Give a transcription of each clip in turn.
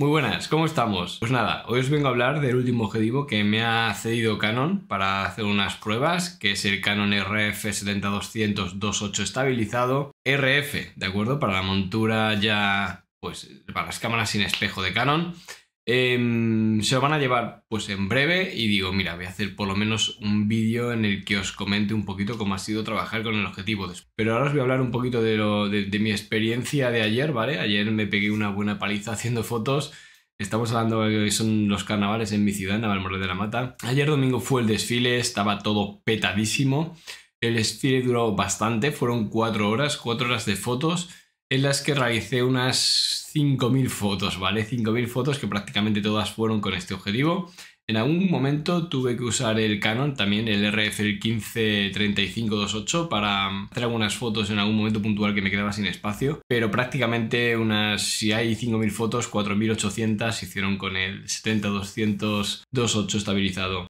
Muy buenas, ¿cómo estamos? Pues nada, hoy os vengo a hablar del último objetivo que me ha cedido Canon para hacer unas pruebas, que es el Canon RF 70-200 28 estabilizado RF, ¿de acuerdo? Para la montura ya, pues para las cámaras sin espejo de Canon. Em, se lo van a llevar pues en breve y digo, mira, voy a hacer por lo menos un vídeo en el que os comente un poquito cómo ha sido trabajar con el objetivo. Pero ahora os voy a hablar un poquito de, lo, de, mi experiencia de ayer, ¿vale? Ayer me pegué una buena paliza haciendo fotos. Estamos hablando de que son los carnavales en mi ciudad, en de la Mata. Ayer domingo fue el desfile, estaba todo petadísimo. El desfile duró bastante, fueron cuatro horas, cuatro horas de fotos en las que realicé unas 5.000 fotos, ¿vale? 5.000 fotos que prácticamente todas fueron con este objetivo. En algún momento tuve que usar el Canon, también el RF 35 153528 para hacer algunas fotos en algún momento puntual que me quedaba sin espacio, pero prácticamente unas, si hay 5.000 fotos, 4.800 se hicieron con el 70-200mm f2.8 estabilizado.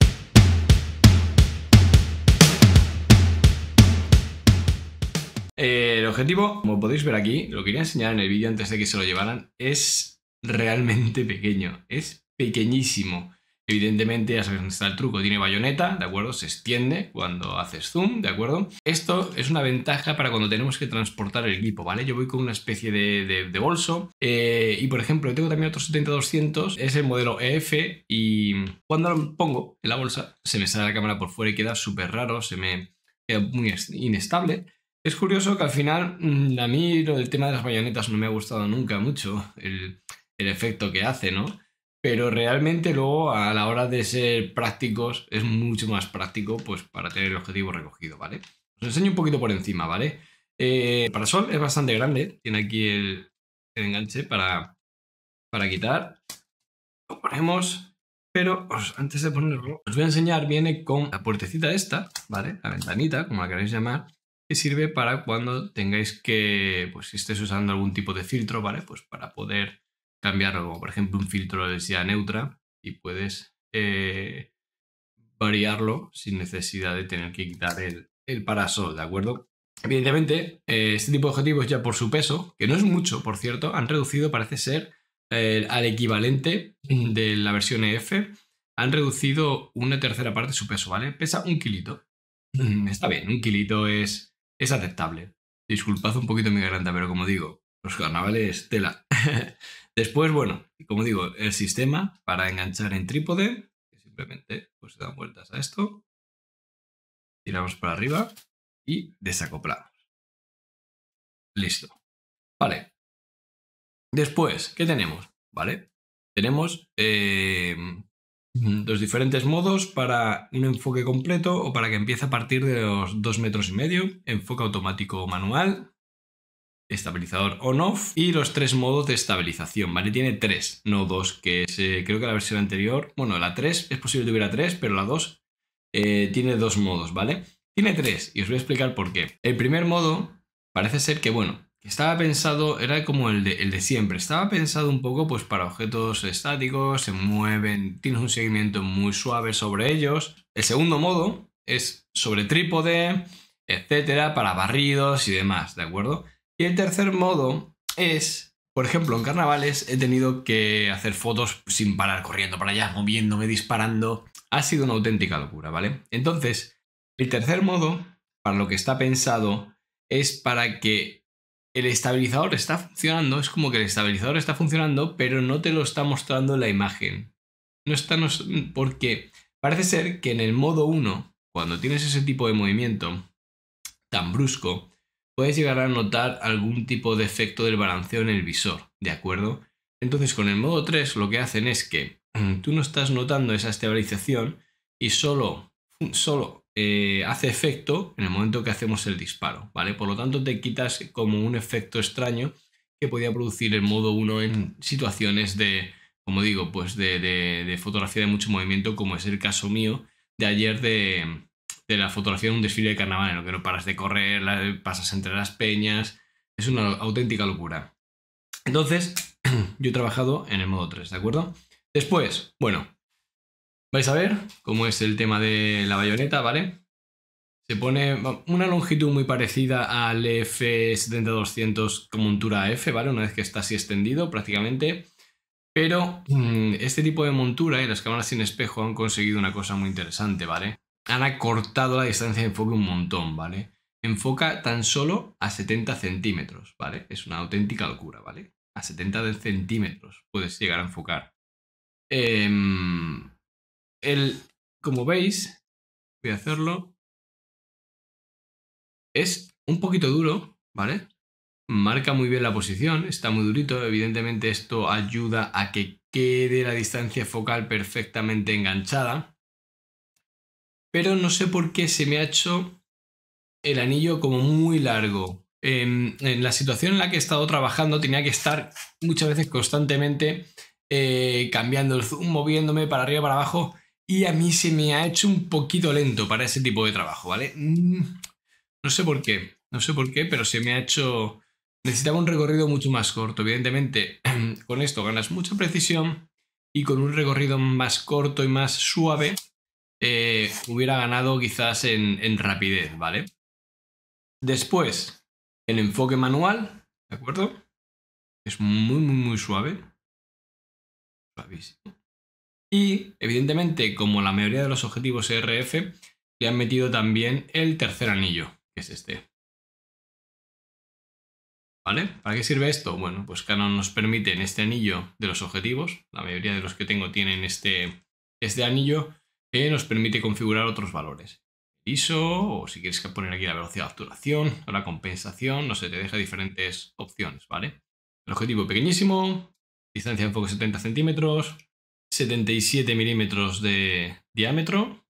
Eh, el objetivo, como podéis ver aquí, lo quería enseñar en el vídeo antes de que se lo llevaran, es realmente pequeño, es pequeñísimo. Evidentemente ya sabéis dónde está el truco, tiene bayoneta, ¿de acuerdo? Se extiende cuando haces zoom, ¿de acuerdo? Esto es una ventaja para cuando tenemos que transportar el equipo, ¿vale? Yo voy con una especie de, bolso eh, y, por ejemplo, tengo también otro 70-200, es el modelo EF y cuando lo pongo en la bolsa se me sale la cámara por fuera y queda súper raro, se me queda muy inestable. Es curioso que al final mm, a mí lo del tema de las bayonetas no me ha gustado nunca mucho, el, efecto que hace, ¿no? Pero realmente luego a la hora de ser prácticos es mucho más práctico pues para tener el objetivo recogido, ¿vale? Os enseño un poquito por encima, ¿vale? el eh, parasol es bastante grande, tiene aquí el, enganche para, para quitar. Lo ponemos pero antes de ponerlo, os voy a enseñar, viene con la puertecita esta, ¿vale? La ventanita, como la queréis llamar, sirve para cuando tengáis que, pues si estés usando algún tipo de filtro, ¿vale? Pues para poder cambiarlo, como por ejemplo un filtro de densidad neutra y puedes eh, variarlo sin necesidad de tener que quitar el, parasol, ¿de acuerdo? Evidentemente, eh, este tipo de objetivos ya por su peso, que no es mucho, por cierto, han reducido, parece ser, al equivalente de la versión EF, han reducido una tercera parte de su peso, ¿vale? Pesa un kilito. Está bien, un kilito es es aceptable. Disculpad un poquito mi garganta, pero como digo, los carnavales tela. Después, bueno, como digo, el sistema para enganchar en trípode, simplemente pues, se dan vueltas a esto, tiramos para arriba y desacoplamos. Listo. Vale. Después, ¿qué tenemos? Vale. Tenemos eh, Mm, los diferentes modos para un enfoque completo o para que empiece a partir de los 2 metros y medio, enfoque automático o manual, estabilizador on-off y los tres modos de estabilización, ¿vale? Tiene tres, no dos, que es, eh, creo que la versión anterior, bueno, la 3 es posible que tuviera tres, pero la 2 eh, tiene dos modos, ¿vale? Tiene tres y os voy a explicar por qué. El primer modo parece ser que, bueno, estaba pensado, era como el de, el de siempre, estaba pensado un poco pues para objetos estáticos, se mueven, tienes un seguimiento muy suave sobre ellos. El segundo modo es sobre trípode, etcétera, para barridos y demás, ¿de acuerdo? Y el tercer modo es, por ejemplo, en carnavales he tenido que hacer fotos sin parar, corriendo para allá, moviéndome, disparando. Ha sido una auténtica locura, ¿vale? Entonces, el tercer modo, para lo que está pensado, es para que el estabilizador está funcionando, es como que el estabilizador está funcionando, pero no te lo está mostrando la imagen. No está, no, porque parece ser que en el modo 1, cuando tienes ese tipo de movimiento tan brusco, puedes llegar a notar algún tipo de efecto del balanceo en el visor, ¿de acuerdo? Entonces con el modo 3 lo que hacen es que mm, tú no estás notando esa estabilización y solo, solo eh, hace efecto en el momento que hacemos el disparo, ¿vale? Por lo tanto, te quitas como un efecto extraño que podía producir el modo 1 en situaciones de, como digo, pues de, fotografía de mucho movimiento, como es el caso mío de ayer de, la fotografía de un desfile de carnaval, en lo que no paras de correr, pasas entre las peñas, es una auténtica locura. Entonces, yo he trabajado en el modo 3, ¿de acuerdo? Después, bueno, Vais a ver cómo es el tema de la bayoneta, ¿vale? Se pone una longitud muy parecida al F7200 con montura F, ¿vale? Una vez que está así extendido prácticamente. Pero mm, este tipo de montura y las cámaras sin espejo han conseguido una cosa muy interesante, ¿vale? Han acortado la distancia de enfoque un montón, ¿vale? Enfoca tan solo a 70 centímetros, ¿vale? Es una auténtica locura, ¿vale? A 70 centímetros puedes llegar a enfocar. Em, el, como veis, voy a hacerlo, es un poquito duro, ¿vale? Marca muy bien la posición, está muy durito, evidentemente esto ayuda a que quede la distancia focal perfectamente enganchada, pero no sé por qué se me ha hecho el anillo como muy largo. Em, en, la situación en la que he estado trabajando tenía que estar muchas veces constantemente eh, cambiando el zoom, moviéndome para arriba, para abajo, y a mí se me ha hecho un poquito lento para ese tipo de trabajo, ¿vale? Mm, no sé por qué, no sé por qué, pero se me ha hecho... Necesitaba un recorrido mucho más corto. Evidentemente, con esto ganas mucha precisión y con un recorrido más corto y más suave eh, hubiera ganado quizás en, en rapidez, ¿vale? Después, el enfoque manual, ¿de acuerdo? Es muy, muy, muy suave. Suavísimo. Y, evidentemente, como la mayoría de los objetivos e RF, le han metido también el tercer anillo, que es este. ¿Vale? ¿Para qué sirve esto? Bueno, pues Canon nos permite en este anillo de los objetivos, la mayoría de los que tengo tienen este, este anillo, que nos permite configurar otros valores. ISO, o si quieres poner aquí la velocidad de obturación o la compensación, no sé, te deja diferentes opciones, ¿vale? El objetivo pequeñísimo, distancia de enfoque 70 centímetros, 77 milímetros de diámetro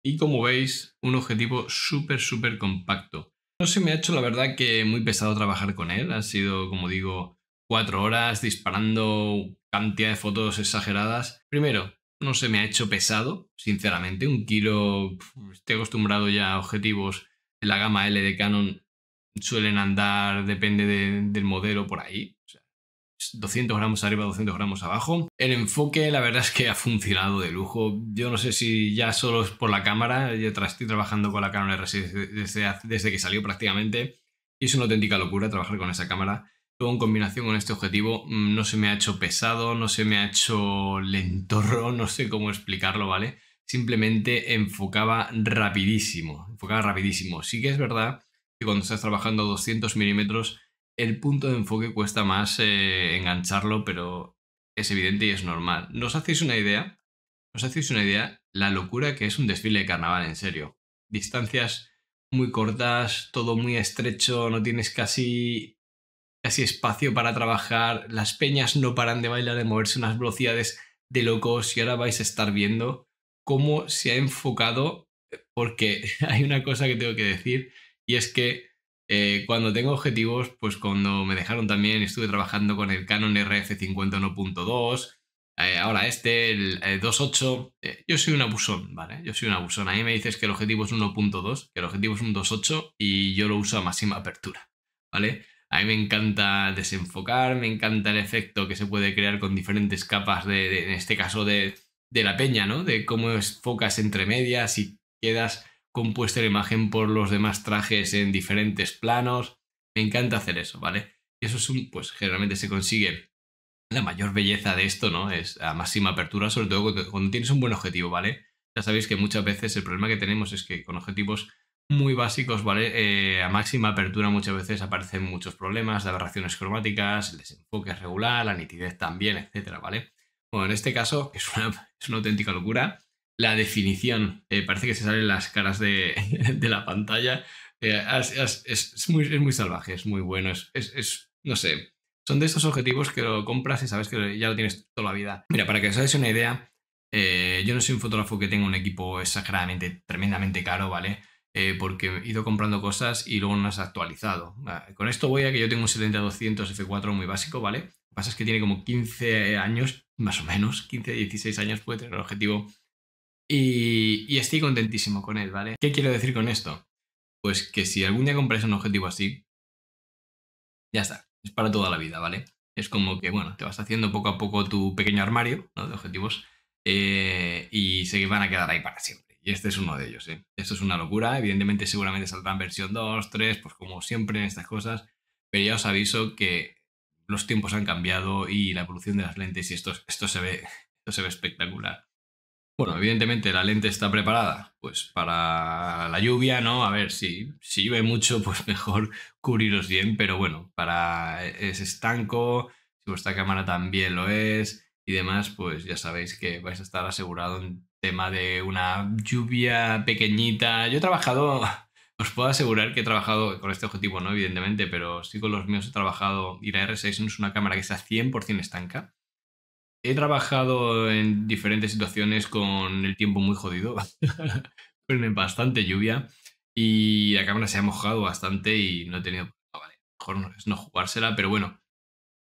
y como veis un objetivo súper súper compacto. No se me ha hecho la verdad que muy pesado trabajar con él, ha sido como digo cuatro horas disparando cantidad de fotos exageradas. Primero, no se me ha hecho pesado, sinceramente, un kilo, estoy acostumbrado ya a objetivos en la gama L de Canon, suelen andar, depende del modelo por ahí. O sea, 200 gramos arriba, 200 gramos abajo. El enfoque, la verdad es que ha funcionado de lujo. Yo no sé si ya solo es por la cámara, yo estoy trabajando con la cámara r desde, que salió prácticamente. Y es una auténtica locura trabajar con esa cámara. Todo en combinación con este objetivo mm, no se me ha hecho pesado, no se me ha hecho lentorro, no sé cómo explicarlo, ¿vale? Simplemente enfocaba rapidísimo, enfocaba rapidísimo. Sí que es verdad que cuando estás trabajando a 200 milímetros el punto de enfoque cuesta más eh, engancharlo, pero es evidente y es normal. ¿Nos hacéis una idea? ¿Nos hacéis una idea la locura que es un desfile de carnaval en serio? Distancias muy cortas, todo muy estrecho, no tienes casi casi espacio para trabajar, las peñas no paran de bailar, de moverse unas velocidades de locos y ahora vais a estar viendo cómo se ha enfocado porque hay una cosa que tengo que decir y es que eh, cuando tengo objetivos, pues cuando me dejaron también estuve trabajando con el Canon RF51.2, eh, ahora este, el 2.8. Eh, yo soy un abusón, ¿vale? Yo soy un abusón. A mí me dices que el objetivo es 1.2, que el objetivo es un 2.8 y yo lo uso a máxima apertura, ¿vale? A mí me encanta desenfocar, me encanta el efecto que se puede crear con diferentes capas en este caso, de, de la peña, ¿no? De cómo enfocas entre medias y quedas compuesta la imagen por los demás trajes en diferentes planos. Me encanta hacer eso, ¿vale? Y eso es un, pues generalmente se consigue la mayor belleza de esto, ¿no? Es a máxima apertura, sobre todo cuando, tienes un buen objetivo, ¿vale? Ya sabéis que muchas veces el problema que tenemos es que con objetivos muy básicos, ¿vale? Eh, a máxima apertura muchas veces aparecen muchos problemas de aberraciones cromáticas, el desenfoque es regular, la nitidez también, etcétera, ¿vale? Bueno, en este caso es una, es una auténtica locura la definición. Eh, parece que se salen las caras de, de la pantalla. Eh, es, es, muy, es, muy, salvaje, es muy bueno. Es, no sé, son de esos objetivos que lo compras y sabes que ya lo tienes toda la vida. Mira, para que os hagáis una idea, eh, yo no soy un fotógrafo que tenga un equipo exageradamente, tremendamente caro, ¿vale? porque he ido comprando cosas y luego no las he actualizado. Ah, con esto voy a que yo tengo un 70-200 F4 muy básico, ¿vale? Lo que pasa es que tiene como 15 años, más o menos, 15-16 años puede tener el objetivo y, estoy contentísimo con él, ¿vale? ¿Qué quiero decir con esto? Pues que si algún día compras un objetivo así, ya está, es para toda la vida, ¿vale? Es como que, bueno, te vas haciendo poco a poco tu pequeño armario de objetivos eh, y se van a quedar ahí para siempre. Y este es uno de ellos, ¿eh? Esto es una locura, evidentemente seguramente saldrán versión 2, 3, pues como siempre en estas cosas, pero ya os aviso que los tiempos han cambiado y la evolución de las lentes y esto, esto, se, ve, esto se ve espectacular. Bueno, evidentemente la lente está preparada pues para la lluvia, ¿no? A ver, si, si llueve mucho, pues mejor cubriros bien, pero bueno, para ese estanco, si vuestra cámara también lo es y demás, pues ya sabéis que vais a estar asegurado en tema de una lluvia pequeñita. Yo he trabajado, os puedo asegurar que he trabajado con este objetivo, no evidentemente, pero sí con los míos he trabajado y la R6 es una cámara que sea 100% estanca he trabajado en diferentes situaciones con el tiempo muy jodido, con bastante lluvia y la cámara se ha mojado bastante y no he tenido... Ah, mejor no, jugársela, pero bueno,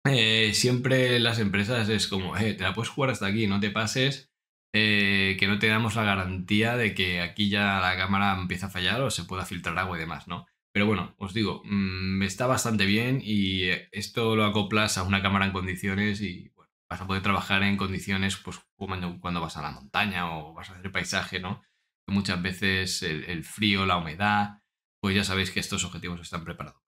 eh, siempre las empresas es como, eh, te la puedes jugar hasta aquí, no te pases, eh, que no te damos la garantía de que aquí ya la cámara empieza a fallar o se pueda filtrar agua y demás, ¿no? Pero bueno, os digo, mm, está bastante bien y esto lo acoplas a una cámara en condiciones y vas a poder trabajar en condiciones, pues cuando, cuando vas a la montaña o vas a hacer paisaje, ¿no? muchas veces el, frío, la humedad, pues ya sabéis que estos objetivos están preparados.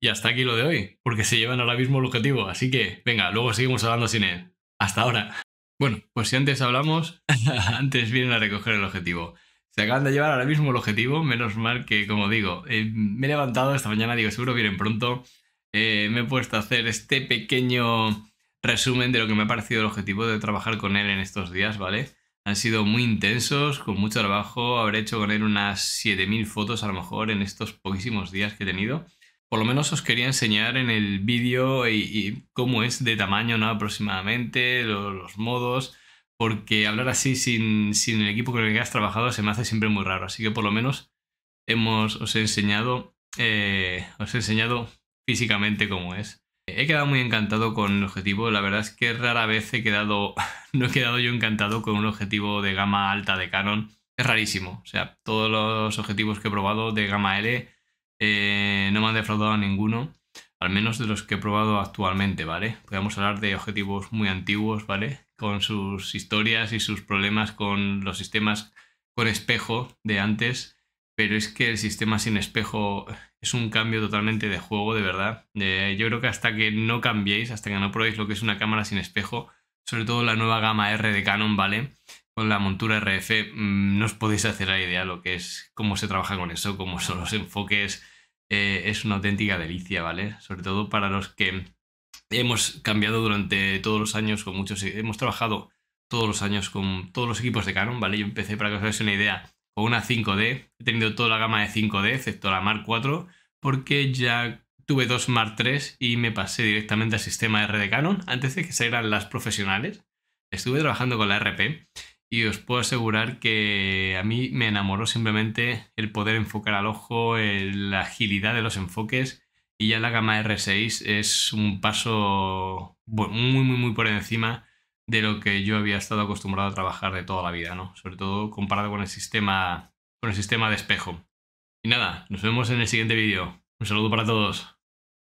Y hasta aquí lo de hoy, porque se llevan ahora mismo el objetivo, así que venga, luego seguimos hablando sin él. Hasta ahora. Bueno, pues si antes hablamos, antes vienen a recoger el objetivo. Se acaban de llevar ahora mismo el objetivo, menos mal que, como digo, eh, me he levantado esta mañana, digo, seguro vienen pronto. Eh, me he puesto a hacer este pequeño resumen de lo que me ha parecido el objetivo de trabajar con él en estos días, ¿vale? Han sido muy intensos, con mucho trabajo, habré hecho con él unas 7.000 fotos a lo mejor en estos poquísimos días que he tenido. Por lo menos os quería enseñar en el vídeo y, cómo es de tamaño, ¿no? Aproximadamente, los modos, porque hablar así sin, el equipo con el que has trabajado se me hace siempre muy raro. Así que por lo menos hemos, os he enseñado, eh, os he enseñado físicamente como es. He quedado muy encantado con el objetivo. La verdad es que rara vez he quedado. no he quedado yo encantado con un objetivo de gama alta de Canon. Es rarísimo. O sea, todos los objetivos que he probado de gama L eh, no me han defraudado ninguno. Al menos de los que he probado actualmente, ¿vale? Podemos hablar de objetivos muy antiguos, ¿vale? Con sus historias y sus problemas con los sistemas con espejo de antes pero es que el sistema sin espejo es un cambio totalmente de juego, de verdad. Eh, yo creo que hasta que no cambiéis, hasta que no probéis lo que es una cámara sin espejo, sobre todo la nueva gama R de Canon, ¿vale? Con la montura RF, mm, no os podéis hacer la idea lo que es, cómo se trabaja con eso, cómo son los enfoques. Eh, es una auténtica delicia, ¿vale? Sobre todo para los que hemos cambiado durante todos los años con muchos, hemos trabajado todos los años con todos los equipos de Canon, ¿vale? Yo empecé, para que os hagáis una idea, una 5D. He tenido toda la gama de 5D, excepto la Mark 4, porque ya tuve dos Mark 3 y me pasé directamente al sistema R de Canon antes de que salieran las profesionales. Estuve trabajando con la RP y os puedo asegurar que a mí me enamoró simplemente el poder enfocar al ojo, la agilidad de los enfoques y ya la gama R6 es un paso muy muy muy por encima de lo que yo había estado acostumbrado a trabajar de toda la vida, ¿no? Sobre todo comparado con el sistema, con el sistema de espejo. Y nada, nos vemos en el siguiente vídeo. Un saludo para todos.